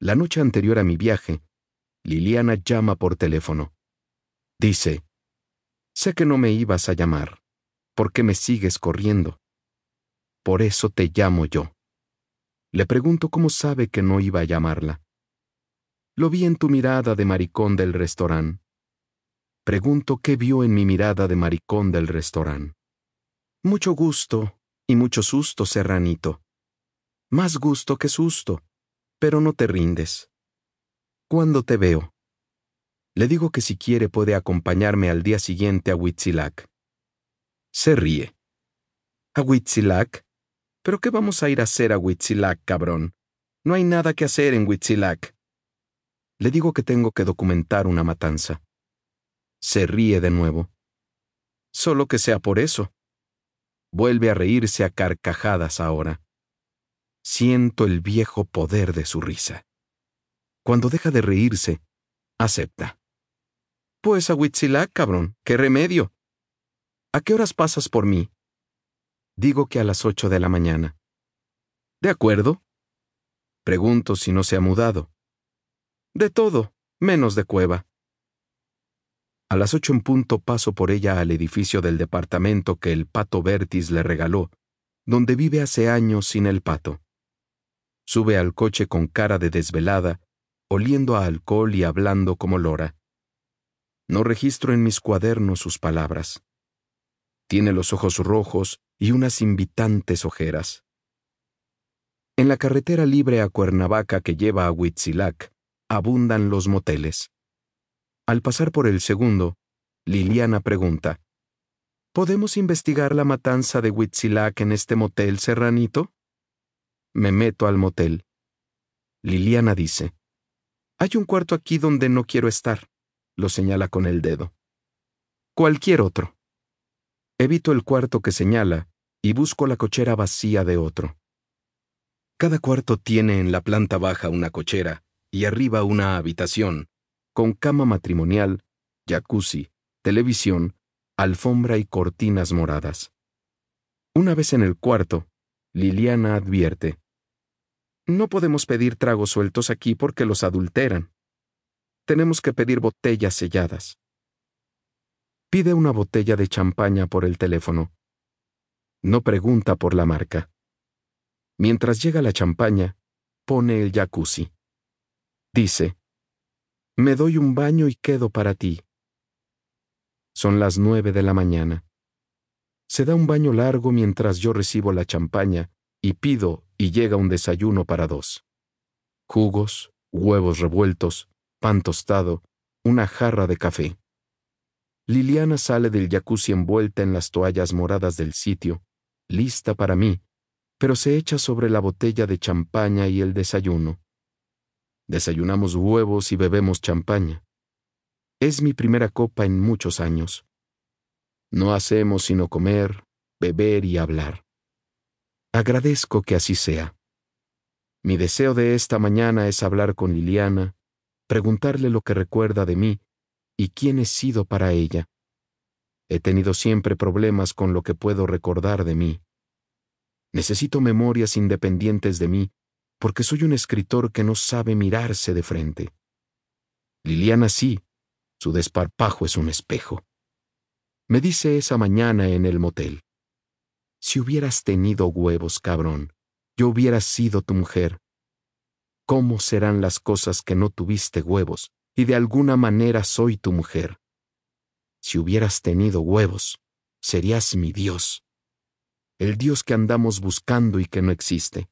La noche anterior a mi viaje, Liliana llama por teléfono. Dice, sé que no me ibas a llamar, porque me sigues corriendo. Por eso te llamo yo. Le pregunto cómo sabe que no iba a llamarla. Lo vi en tu mirada de maricón del restaurante. Pregunto qué vio en mi mirada de maricón del restaurante. Mucho gusto y mucho susto, serranito. Más gusto que susto pero no te rindes. ¿Cuándo te veo? Le digo que si quiere puede acompañarme al día siguiente a Huitzilac. Se ríe. ¿A Huitzilac? ¿Pero qué vamos a ir a hacer a Huitzilac, cabrón? No hay nada que hacer en Huitzilac. Le digo que tengo que documentar una matanza. Se ríe de nuevo. Solo que sea por eso. Vuelve a reírse a carcajadas ahora siento el viejo poder de su risa. Cuando deja de reírse, acepta. Pues a Huitzilac, cabrón, qué remedio. ¿A qué horas pasas por mí? Digo que a las ocho de la mañana. ¿De acuerdo? Pregunto si no se ha mudado. De todo, menos de cueva. A las ocho en punto paso por ella al edificio del departamento que el pato Bertis le regaló, donde vive hace años sin el pato. Sube al coche con cara de desvelada, oliendo a alcohol y hablando como lora. No registro en mis cuadernos sus palabras. Tiene los ojos rojos y unas invitantes ojeras. En la carretera libre a Cuernavaca que lleva a Huitzilac, abundan los moteles. Al pasar por el segundo, Liliana pregunta, ¿Podemos investigar la matanza de Huitzilac en este motel serranito? Me meto al motel. Liliana dice, Hay un cuarto aquí donde no quiero estar, lo señala con el dedo. Cualquier otro. Evito el cuarto que señala y busco la cochera vacía de otro. Cada cuarto tiene en la planta baja una cochera y arriba una habitación, con cama matrimonial, jacuzzi, televisión, alfombra y cortinas moradas. Una vez en el cuarto, Liliana advierte, no podemos pedir tragos sueltos aquí porque los adulteran. Tenemos que pedir botellas selladas. Pide una botella de champaña por el teléfono. No pregunta por la marca. Mientras llega la champaña, pone el jacuzzi. Dice, me doy un baño y quedo para ti. Son las nueve de la mañana. Se da un baño largo mientras yo recibo la champaña y pido y llega un desayuno para dos. Jugos, huevos revueltos, pan tostado, una jarra de café. Liliana sale del jacuzzi envuelta en las toallas moradas del sitio, lista para mí, pero se echa sobre la botella de champaña y el desayuno. Desayunamos huevos y bebemos champaña. Es mi primera copa en muchos años. No hacemos sino comer, beber y hablar. Agradezco que así sea. Mi deseo de esta mañana es hablar con Liliana, preguntarle lo que recuerda de mí y quién he sido para ella. He tenido siempre problemas con lo que puedo recordar de mí. Necesito memorias independientes de mí porque soy un escritor que no sabe mirarse de frente. Liliana sí, su desparpajo es un espejo. Me dice esa mañana en el motel. Si hubieras tenido huevos, cabrón, yo hubiera sido tu mujer. ¿Cómo serán las cosas que no tuviste huevos, y de alguna manera soy tu mujer? Si hubieras tenido huevos, serías mi Dios. El Dios que andamos buscando y que no existe.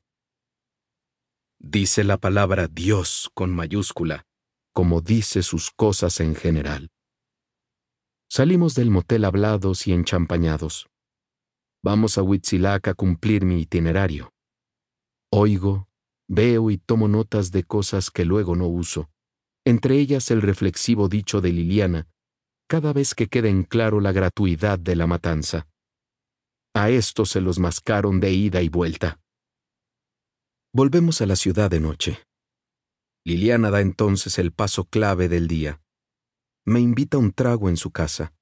Dice la palabra Dios con mayúscula, como dice sus cosas en general. Salimos del motel hablados y enchampañados. Vamos a Huitzilac a cumplir mi itinerario. Oigo, veo y tomo notas de cosas que luego no uso, entre ellas el reflexivo dicho de Liliana, cada vez que quede en claro la gratuidad de la matanza. A esto se los mascaron de ida y vuelta. Volvemos a la ciudad de noche. Liliana da entonces el paso clave del día. Me invita un trago en su casa.